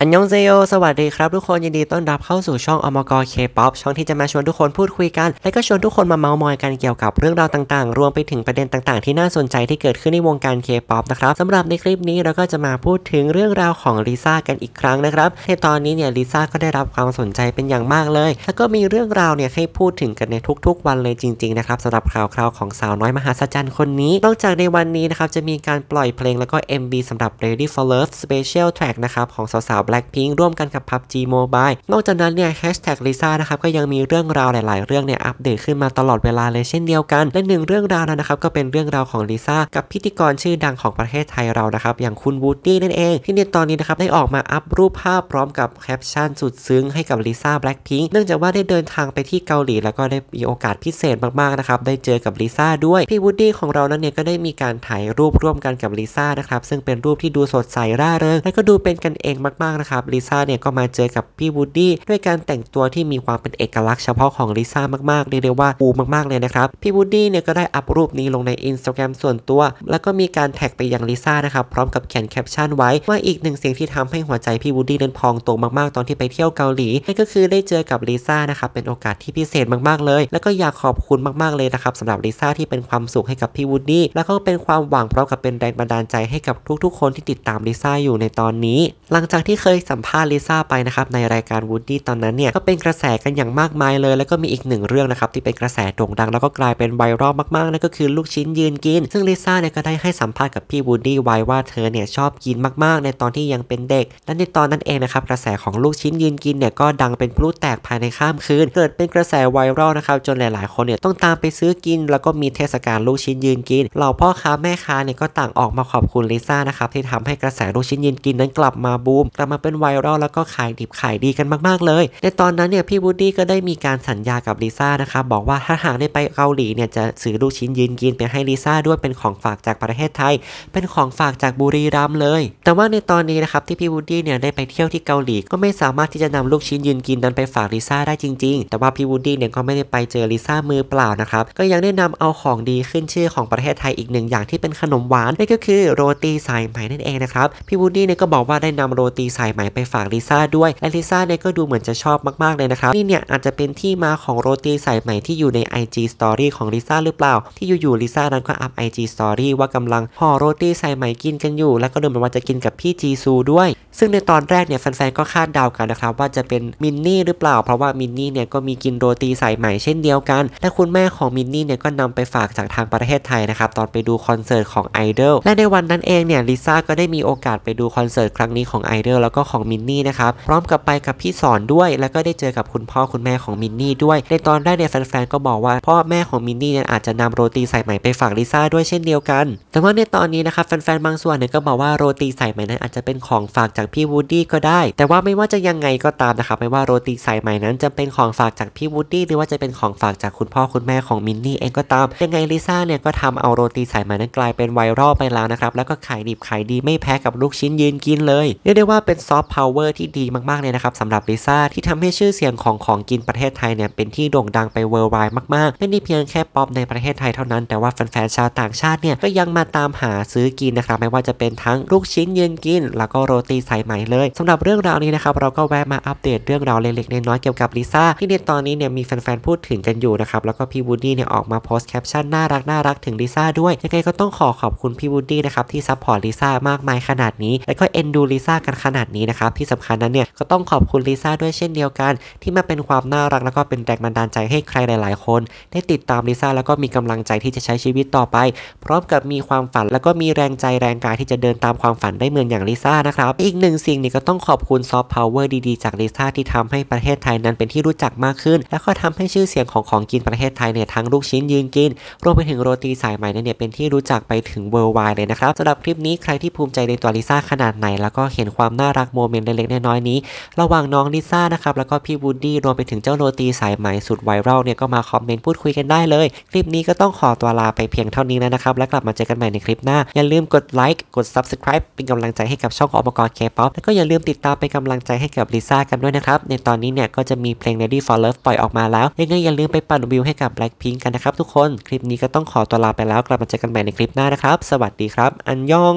อันยองเซโยสวัสดีครับทุกคนยินดีต้อนรับเข้าสู่ช่องอมกเคป๊อปช่องที่จะมาชวนทุกคนพูดคุยกัน และก็ชวนทุกคนมาเมาส์มอยกันเกี่ยวกับเรื่องราวต่าง ๆ รวมไปถึงประเด็นต่าง ๆที่น่าสนใจที่เกิดขึ้นในวงการเคป๊อปนะครับสำหรับในคลิปนี้เราก็จะมาพูดถึงเรื่องราวของลิซ่ากันอีกครั้งนะครับในตอนนี้เนี่ยลิซ่าก็ได้รับความสนใจเป็นอย่างมากเลยแล้วก็มีเรื่องราวเนี่ยให้พูดถึงกันในทุก ๆวันเลยจริงๆนะครับสำหรับข่าวคราวของสาวน้อยมหัศจรรย์คนนี้ นอกจากในวันนี้นะครับจะมีการปล่อยเพลงแล้วก็ MV สำหรับ Ready for Love Special Track นะครับของสาว Blackpink ร่วมกันกับ PUBG Mobile นอกจากนั้นเนี่ยฮชแท็กล Lisa นะครับ ก็ยังมีเรื่องราวหลายๆ เรื่องเนี่ยอัปเดตขึ้นมาตลอดเวลาเลยเช่นเดียวกัน และหนึ่งเรื่องราวนะครับ ก็เป็นเรื่องราวของลิซ่ากับพิธีกรชื่อดังของประเทศไทยเรานะครับ อย่างคุณวูดดี้นั่นเอง ที่ในตอนนี้นะครับได้ออกมาอัปรูปภาพพร้อมกับ แคปชั่นสุดซึ้งให้กับลิซ่าแบล็กพิงค์เนื่องจากว่าได้เดินทางไปที่เกาหลี แล้วก็ได้มีโอกาสพิเศษมากๆนะครับได้เจอกับลิซ่าด้วยพี่วูดดี้ของเรานั้นเนี่ยก็ได้มีการถ่ายรูปร่วมกันกับลิซ่านะครับซึ่งเป็นรูปที่ดูสดใสร่าเริง และก็ดูเป็นกันเองมากนะครับลิซ่าเนี่ยก็มาเจอกับพี่วูดดี้ด้วยการแต่งตัวที่มีความเป็นเอกลักษณ์เฉพาะของลิซ่ามากๆ เรียกได้ว่าปูมาก ๆเลยนะครับพี่วูดดี้เนี่ยก็ได้อัปรูปนี้ลงในอินสตาแกรมส่วนตัวแล้วก็มีการแท็กไปยังลิซ่านะครับพร้อมกับเขียนแคปชั่นไว้ว่าอีกหนึ่งสิ่งที่ทำให้หัวใจพี่วูดดี้เดินพองโตมากๆตอนที่ไปเที่ยวเกาหลีนั่นก็คือได้เจอกับลิซ่านะครับเป็นโอกาสที่พิเศษมากๆเลย แล้วก็อยากขอบคุณมากๆเลยนะครับสำหรับลิซ่าที่เป็นความสุขให้กับพี่วูดดี้แล้วก็เป็นความหวังพร้อมกับเป็นแรงบันดาลใจให้กับทุก ๆคนที่ติดตามลิซ่าอยู่ในตอนนี้ หลังจากที่เคคยสัมภาษณ์ลิซ่าไปนะครับในรายการวูดดี้ตอนนั้นเนี่ยก็เป็นกระแสกันอย่างมากมายเลย แล้วก็มีอีกหนึ่งเรื่องนะครับที่เป็นกระแสโด่งดังแล้วก็กลายเป็นไวรัลมากๆนั่นก็คือลูกชิ้นยืนกิน ซึ่งลิซ่าเนี่ยก็ได้ให้สัมภาษณ์กับพี่วูดดี้ไว้ว่า เธอเนี่ยชอบกินมากๆ ในตอนที่ยังเป็นเด็กและในตอนนั้นเองนะครับกระแสของลูกชิ้นยืนกินเนี่ยก็ดังเป็นพลุแตกภายในข้ามคืนเกิดเป็นกระแสไวรัลนะครับจนหลายๆ คนเนี่ยต้องตามไปซื้อกิน แล้วก็มีเทศกาลลูกชิ้นยืนกินเหล่าพ่อค้าแม่ค้าเนี่ยก็ต่างออกมาขอบคุณลิซ่านะครับที่ทำให้กระแสลูกชิ้นยืนกินนั้นกลับมาบูมกลับมาเป็นไวรัลแล้วก็ขายดิบขายดีกันมาก ๆเลยในตอนนั้นเนี่ยพี่วูดดี้ก็ได้มีการสัญญากับลิซ่านะครับบอกว่าถ้าหากได้ไปเกาหลีเนี่ยจะซื้อลูกชิ้นยืนกินไปให้ลิซ่าด้วยเป็นของฝากจากประเทศไทย เป็นของฝากจากบุรีรัมเลย แต่ว่าในตอนนี้นะครับที่พี่วูดดี้เนี่ยได้ไปเที่ยวที่เกาหลี ก็ไม่สามารถที่จะนำลูกชิ้นยืนกินนั้นไปฝากลิซ่าได้จริงๆ แต่ว่าพี่วูดดี้เนี่ยก็ไม่ได้ไปเจอลิซ่ามือเปล่านะครับก็ยังได้นำเอาของดีขึ้นชื่อของประเทศไทยอีกหนึ่งอย่างที่เป็นขนมหวานนั่นก็คือโรตีสายไหมนั่นเองนะครับพี่วูดดี้เนี่ยก็บอกว่าได้นำโรตีสายายไหมไปฝากลิซ่าด้วยและลิซ่าเนี่ยก็ดูเหมือนจะชอบมากๆเลยนะครับนี่เนี่ยอาจจะเป็นที่มาของโรตีสายไหมที่อยู่ใน IG Story ของลิซ่าหรือเปล่า ที่อยู่ๆลิซ่านั้นก็อัพ IG Story ว่ากำลังห่อโรตีสายไหมกินกันอยู่ และก็ดูเหมือนว่าจะกินกับพี่จีซูด้วย ซึ่งในตอนแรกเนี่ยแฟนๆก็คาดเดากันนะครับว่าจะเป็นมินนี่หรือเปล่าเพราะว่ามินนี่เนี่ยก็มีกินโรตีสายไหมเช่นเดียวกันและคุณแม่ของมินนี่เนี่ยก็นำไปฝากจากทางประเทศไทยนะครับตอนไปดูคอนเสิร์ตของไอดอลและในวันนั้นเองเนี่ยลิซ่าก็ได้มีโอกาสไปดูคอนเสิร์ตครั้งนี้ของไอดอลแล้วก็ของมินนี่นะครับพร้อมกับไปกับพี่สอนด้วย แล้วก็ได้เจอกับคุณพ่อคุณแม่ของมินนี่ด้วยในตอนแรกเนี่ยแฟนๆก็บอกว่าพ่อแม่ของมินนี่เนี่ยอาจจะนำโรตีสายหม่ไปฝากลิซ่าด้วยเช่นเดียวกันแต่ว่าในตอนนี้นะครับแฟนๆบางส่วนเนี่ยก็บอกว่าโรตีสายหม่นั้น อาจจะเป็นของฝากจากพี่วูดดี้ก็ได้ แต่ว่าไม่ว่าจะยังไงก็ตามนะครับไม่ว่าโรตีสายหม่นั้นจะเป็นของฝากจากพี่วูดดี้หรือว่าจะเป็นของฝากจากคุณพ่อคุณแม่ของมินนี่เองก็ตามยังไงลิซ่าเนี่ยก็ทำเอาโรตีสายหม่นั้นกลายเป็นไวรัลไปแล้วนะครับแล้วก็ขายดิบขายดีไม่แพ้กับลูกชิ้นยืนกิน เลยเรียกได้ว่าเป็น็นซอฟต์พาวเวอร์ที่ดีมากๆเลยนะครับสำหรับลิซ่าที่ทำให้ชื่อเสียงของของกินประเทศไทยเนี่ยเป็นที่โด่งดังไปเวิร์ลไวด์มากๆ ไม่ได้เพียงแค่ป๊อปในประเทศไทยเท่านั้น แต่ว่าแฟนๆชาวต่างชาติเนี่ยก็ยังมาตามหาซื้อกินนะครับไม่ว่าจะเป็นทั้งลูกชิ้นยืนกิน แล้วก็โรตีสายไหมเลย สำหรับเรื่องราวนี้นะครับเราก็แวะมาอัปเดตเรื่องราวเล็กๆน้อยๆเกี่ยวกับลิซ่าที่ในตอนนี้เนี่ยมีแฟนๆพูดถึงกันอยู่นะครับแล้วก็พี่วูดดี้เนี่ยออกมาโพสต์แคปชั่นน่ารักน่ารักถึงลิซ่าด้วยยังไงก็ต้องขอขอบคุณพี่วูดดี้นะครับที่ซัพพอร์ตลิซ่ามากมายขนาดนี้ แลวก็เอ็นดูลิซ่ากันขนาดนี้นะครับที่สำคัญนั้นเนี่ยก็ต้องขอบคุณลิซ่าด้วยเช่นเดียวกัน ที่มาเป็นความน่ารักแล้วก็เป็นแรงบันดาลใจให้ใครหลาย ๆ คน ได้ติดตามลิซ่าแล้วก็มีกำลังใจที่จะใช้ชีวิตต่อไป พร้อมกับมีความฝันแล้วก็มีแรงใจแรงกายที่จะเดินตามความฝันได้เหมือนอย่างลิซ่านะครับอีกหนึ่งสิ่งนี่ก็ต้องขอบคุณซอฟต์พาวเวอร์ดีๆจากลิซ่าที่ทำให้ประเทศไทยนั้นเป็นที่รู้จักมากขึ้น แล้วก็ทำให้ชื่อเสียงของของกินประเทศไทยเนี่ยทั้งลูกชิ้นยืนกิน รวมไปถึงโรตีสายใหม่เนี่ยเป็นที่รู้จักไปถึงเวิร์ลไวเลยนะครับสำหรับคลิปนี้ใครที่ภูมิใจในตัวลิซ่าขนาดไหนแล้วก็เห็นความน่ารัรักโมเมนต์เล็กๆน้อยๆนี้ระหว่างน้องลิซ่านะครับแล้วก็พี่วูดดี้รวมไปถึงเจ้าโรตีสายไหมสุดไวรัลเนี่ยก็มาคอมเมนต์พูดคุยกันได้เลย คลิปนี้ก็ต้องขอตัวลาไปเพียงเท่านี้แล้วนะครับและกลับมาเจอกันใหม่ในคลิปหน้า อย่าลืมกดไลค์กด subscribe เป็นกำลังใจให้กับช่องอมกรเคป๊อปแล้วก็อย่าลืมติดตามเป็นกำลังใจให้กับลิซ่ากันด้วยนะครับ ในตอนนี้เนี่ยก็จะมีเพลง Ready for Love ปล่อยออกมาแล้วยังไงอย่าลืมไปปั่นวิวให้กับ Blackpink กันนะครับทุกคนคลิปนี้ก็ต้องขอตัวลาไปแล้ว กลับมาเจอกันใหม่ในคลิปหน้านะครับสวัสดีครับ อันยอง